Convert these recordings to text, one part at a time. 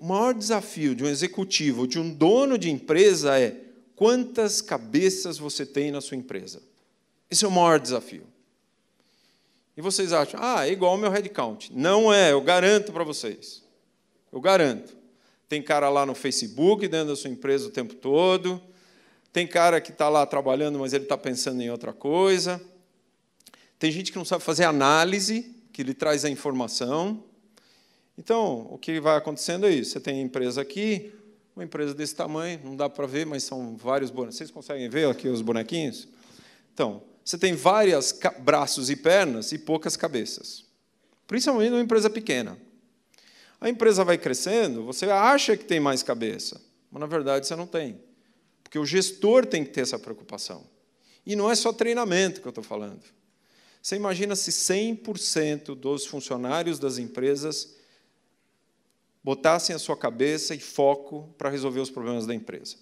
O maior desafio de um executivo, de um dono de empresa é quantas cabeças você tem na sua empresa. Esse é o maior desafio. E vocês acham, ah, é igual ao meu headcount. Não é, eu garanto para vocês. Eu garanto. Tem cara lá no Facebook, dentro da sua empresa o tempo todo. Tem cara que está lá trabalhando, mas ele está pensando em outra coisa. Tem gente que não sabe fazer análise, que lhe traz a informação. Então, o que vai acontecendo é isso. Você tem empresa aqui, uma empresa desse tamanho, não dá para ver, mas são vários bonequinhos. Vocês conseguem ver aqui os bonequinhos? Então, você tem vários braços e pernas e poucas cabeças. Principalmente numa empresa pequena. A empresa vai crescendo, você acha que tem mais cabeça, mas na verdade você não tem. Porque o gestor tem que ter essa preocupação. E não é só treinamento que eu estou falando. Você imagina se 100% dos funcionários das empresas botassem a sua cabeça e foco para resolver os problemas da empresa.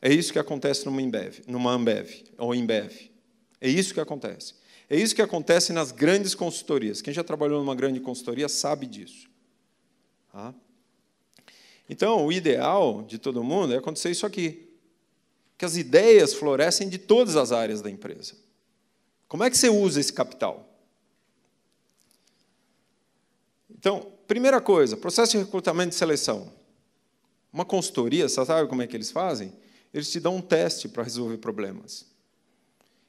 É isso que acontece numa Ambev, numa Ambev ou Embev. É isso que acontece. É isso que acontece nas grandes consultorias. Quem já trabalhou numa grande consultoria sabe disso. Tá? Então, o ideal de todo mundo é acontecer isso aqui. Que as ideias florescem de todas as áreas da empresa. Como é que você usa esse capital? Então, primeira coisa, processo de recrutamento e seleção. Uma consultoria, você sabe como é que eles fazem? Eles te dão um teste para resolver problemas.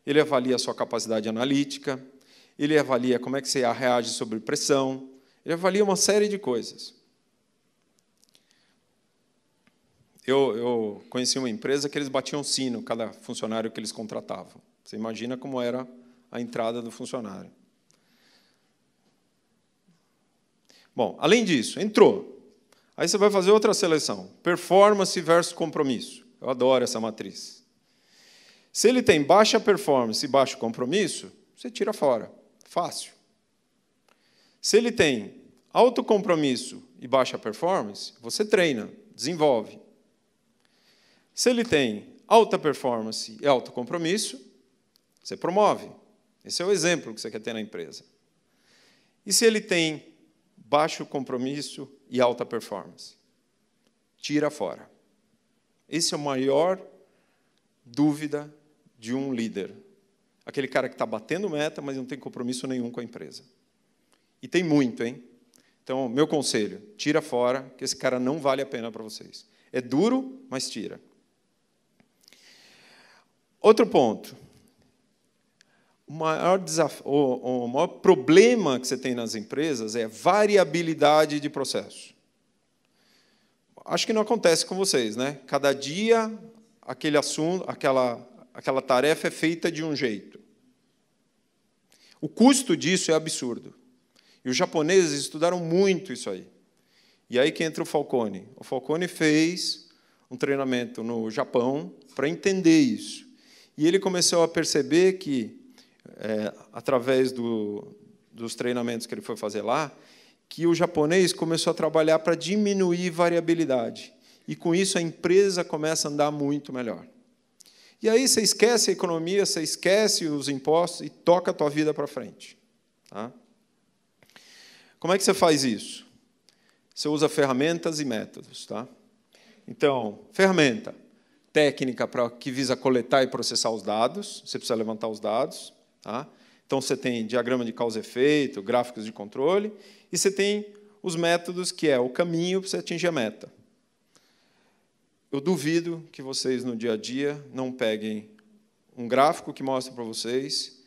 Ele avalia a sua capacidade analítica, ele avalia como é que você reage sobre pressão, ele avalia uma série de coisas. Eu, eu conheci uma empresa que eles batiam sino cada funcionário que eles contratavam. Você imagina como era a entrada do funcionário. Bom, além disso, entrou. Aí você vai fazer outra seleção: performance versus compromisso. Eu adoro essa matriz. Se ele tem baixa performance e baixo compromisso, você tira fora. Fácil. Se ele tem alto compromisso e baixa performance, você treina, desenvolve. Se ele tem alta performance e alto compromisso, você promove. Esse é o exemplo que você quer ter na empresa. E se ele tem baixo compromisso e alta performance. Tira fora. Esse é o maior dúvida de um líder. Aquele cara que está batendo meta, mas não tem compromisso nenhum com a empresa. E tem muito, hein? Então, meu conselho, tira fora, que esse cara não vale a pena para vocês. É duro, mas tira. Outro ponto o maior, desafio, o, o maior problema que você tem nas empresas é variabilidade de processo. Acho que não acontece com vocês, né? Cada dia aquele assunto, aquela, aquela tarefa é feita de um jeito. O custo disso é absurdo. E os japoneses estudaram muito isso aí. E aí que entra o Falcone. O Falcone fez um treinamento no Japão para entender isso. E ele começou a perceber que é, através do, dos treinamentos que ele foi fazer lá, que o japonês começou a trabalhar para diminuir variabilidade. E com isso a empresa começa a andar muito melhor. E aí você esquece a economia, você esquece os impostos e toca a tua vida para frente. Tá? Como é que você faz isso? Você usa ferramentas e métodos. Tá? Então, ferramenta técnica para que visa coletar e processar os dados, você precisa levantar os dados. Tá? Então você tem diagrama de causa e efeito, gráficos de controle, e você tem os métodos que é o caminho para você atingir a meta. Eu duvido que vocês no dia a dia não peguem um gráfico que mostra para vocês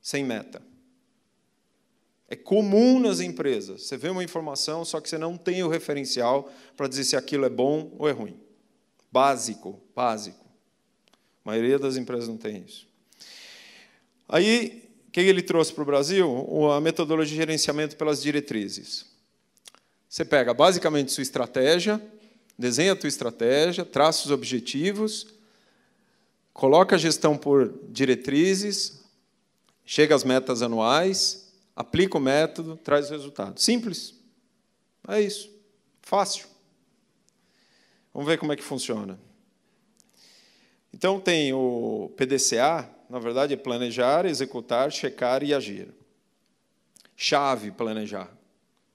sem meta. É comum nas empresas. Você vê uma informação, só que você não tem o referencial para dizer se aquilo é bom ou é ruim. Básico, básico. A maioria das empresas não tem isso. Aí, o que ele trouxe para o Brasil? A metodologia de gerenciamento pelas diretrizes. Você pega basicamente sua estratégia, desenha a tua estratégia, traça os objetivos, coloca a gestão por diretrizes, chega às metas anuais, aplica o método, traz o resultado. Simples. É isso. Fácil. Vamos ver como é que funciona. Então tem o PDCA, na verdade é planejar, executar, checar e agir. Chave planejar.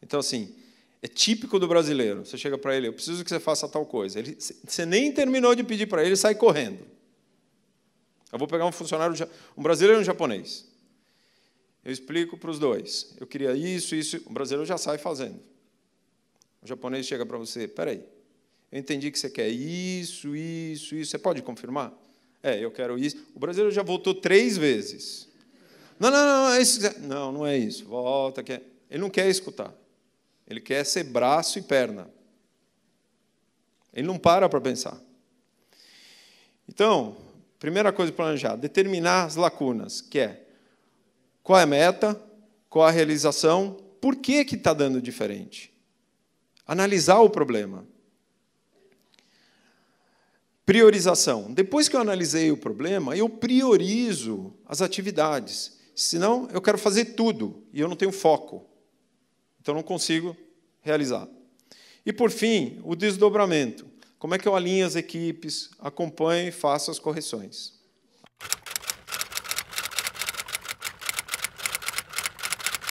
Então assim, é típico do brasileiro. Você chega para ele, eu preciso que você faça tal coisa. Ele, você nem terminou de pedir para ele, ele sai correndo. Eu vou pegar um funcionário, um brasileiro e um japonês. Eu explico para os dois. Eu queria isso, isso. O brasileiro já sai fazendo. O japonês chega para você, peraí, eu entendi que você quer isso, isso, isso. Você pode confirmar? É, eu quero isso. O brasileiro já voltou três vezes. Não, não, não, é isso. Não, não é isso. Volta. Quer. É- Ele não quer escutar. Ele quer ser braço e perna. Ele não para para pensar. Então, primeira coisa para planejar, determinar as lacunas, que é qual é a meta, qual a realização, por que que está dando diferente. Analisar o problema. Priorização. Depois que eu analisei o problema, eu priorizo as atividades. Senão, eu quero fazer tudo e eu não tenho foco. Então, não consigo realizar. E, por fim, o desdobramento. Como é que eu alinho as equipes, acompanho e faço as correções?